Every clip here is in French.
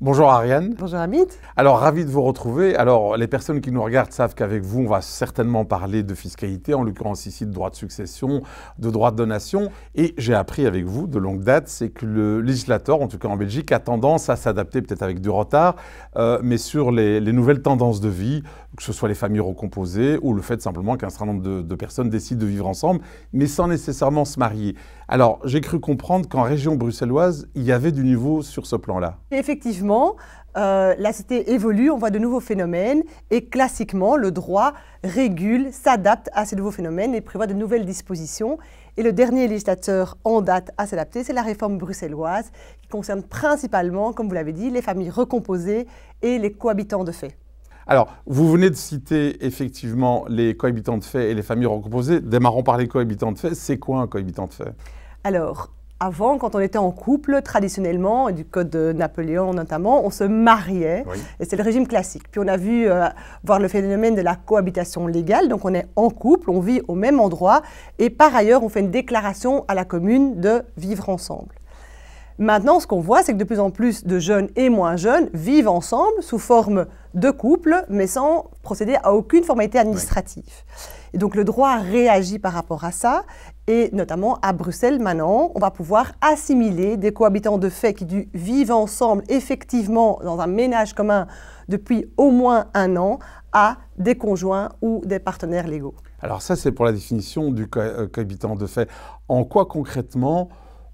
Bonjour Ariane. Bonjour Amit. Alors ravi de vous retrouver. Alors les personnes qui nous regardent savent qu'avec vous on va certainement parler de fiscalité, en l'occurrence ici de droit de succession, de droit de donation. Et j'ai appris avec vous de longue date, c'est que le législateur, en tout cas en Belgique, a tendance à s'adapter peut-être avec du retard, euh, mais sur les, nouvelles tendances de vie, que ce soit les familles recomposées ou le fait simplement qu'un certain nombre de personnes décident de vivre ensemble, mais sans nécessairement se marier. Alors j'ai cru comprendre qu'en région bruxelloise, il y avait du niveau sur ce plan-là. Effectivement effectivement, euh, la cité évolue, on voit de nouveaux phénomènes et classiquement, le droit régule, s'adapte à ces nouveaux phénomènes et prévoit de nouvelles dispositions. Et le dernier législateur en date à s'adapter, c'est la réforme bruxelloise qui concerne principalement, comme vous l'avez dit, les familles recomposées et les cohabitants de fait. Alors, vous venez de citer effectivement les cohabitants de fait et les familles recomposées. Démarrons par les cohabitants de fait. C'est quoi un cohabitant de fait Alors, avant, quand on était en couple, traditionnellement, du code de Napoléon notamment, on se mariait. Et c'est le régime classique. Puis on a vu euh, voir le phénomène de la cohabitation légale. Donc on est en couple, on vit au même endroit. Et par ailleurs, on fait une déclaration à la commune de vivre ensemble. Maintenant, ce qu'on voit, c'est que de plus en plus de jeunes et moins jeunes vivent ensemble sous forme de couple, mais sans procéder à aucune formalité administrative. Et donc le droit réagit par rapport à ça, et notamment à Bruxelles maintenant, on va pouvoir assimiler des cohabitants de fait qui vivent ensemble effectivement dans un ménage commun depuis au moins un an à des conjoints ou des partenaires légaux. Alors ça, c'est pour la définition du euh, cohabitant de fait. En quoi concrètement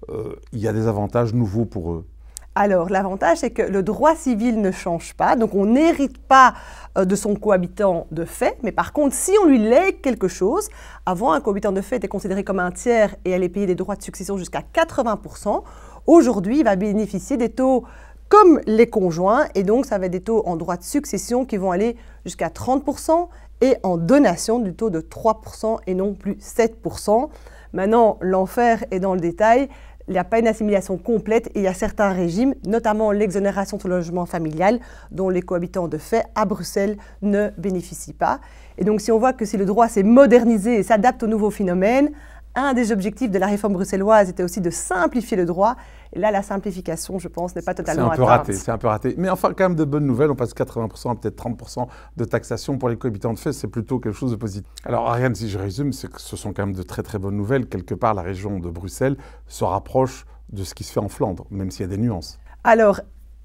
euh, il y a des avantages nouveaux pour eux alors, l'avantage, c'est que le droit civil ne change pas, donc on n'hérite pas euh, de son cohabitant de fait, mais par contre, si on lui lègue quelque chose, avant, un cohabitant de fait était considéré comme un tiers et allait payer des droits de succession jusqu'à 80%, aujourd'hui, il va bénéficier des taux comme les conjoints, et donc ça va être des taux en droits de succession qui vont aller jusqu'à 30%, et en donation du taux de 3% et non plus 7%. Maintenant, l'enfer est dans le détail il n'y a pas une assimilation complète et il y a certains régimes, notamment l'exonération du logement familial, dont les cohabitants de fait à Bruxelles ne bénéficient pas. Et donc si on voit que si le droit s'est modernisé et s'adapte aux nouveaux phénomènes, un des objectifs de la réforme bruxelloise était aussi de simplifier le droit. là, la simplification, je pense, n'est pas totalement atteinte. C'est un peu raté, c'est un peu raté. Mais enfin, quand même de bonnes nouvelles. On passe 80% à peut-être 30% de taxation pour les cohabitants de fait. C'est plutôt quelque chose de positif. Alors, Ariane, si je résume, c'est que ce sont quand même de très très bonnes nouvelles. Quelque part, la région de Bruxelles se rapproche de ce qui se fait en Flandre, même s'il y a des nuances. Alors,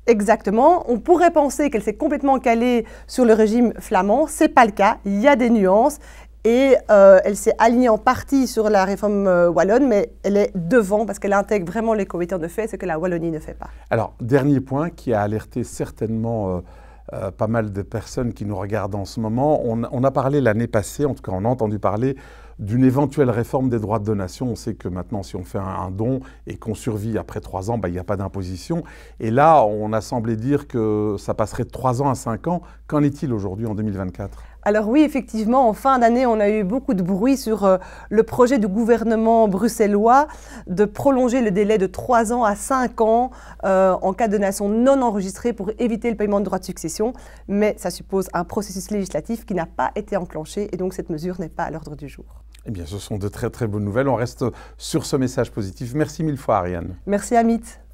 Exactement. On pourrait penser qu'elle s'est complètement calée sur le régime flamand. C'est pas le cas. Il y a des nuances et euh, elle s'est alignée en partie sur la réforme euh, wallonne, mais elle est devant parce qu'elle intègre vraiment les comités de fait, ce que la Wallonie ne fait pas. Alors, dernier point qui a alerté certainement euh, pas mal de personnes qui nous regardent en ce moment. On, on a parlé l'année passée, en tout cas on a entendu parler d'une éventuelle réforme des droits de donation. On sait que maintenant, si on fait un, don et qu'on survit après trois ans, bah, il n'y a pas d'imposition. Et là, on a semblé dire que ça passerait de trois ans à cinq ans. Qu'en est-il aujourd'hui en 2024 alors oui, effectivement, en fin d'année, on a eu beaucoup de bruit sur euh, le projet du gouvernement bruxellois de prolonger le délai de 3 ans à 5 ans euh, en cas de donation non enregistrée pour éviter le paiement de droits de succession. Mais ça suppose un processus législatif qui n'a pas été enclenché et donc cette mesure n'est pas à l'ordre du jour. Eh bien, ce sont de très très bonnes nouvelles. On reste sur ce message positif. Merci mille fois, Ariane. Merci, Amit.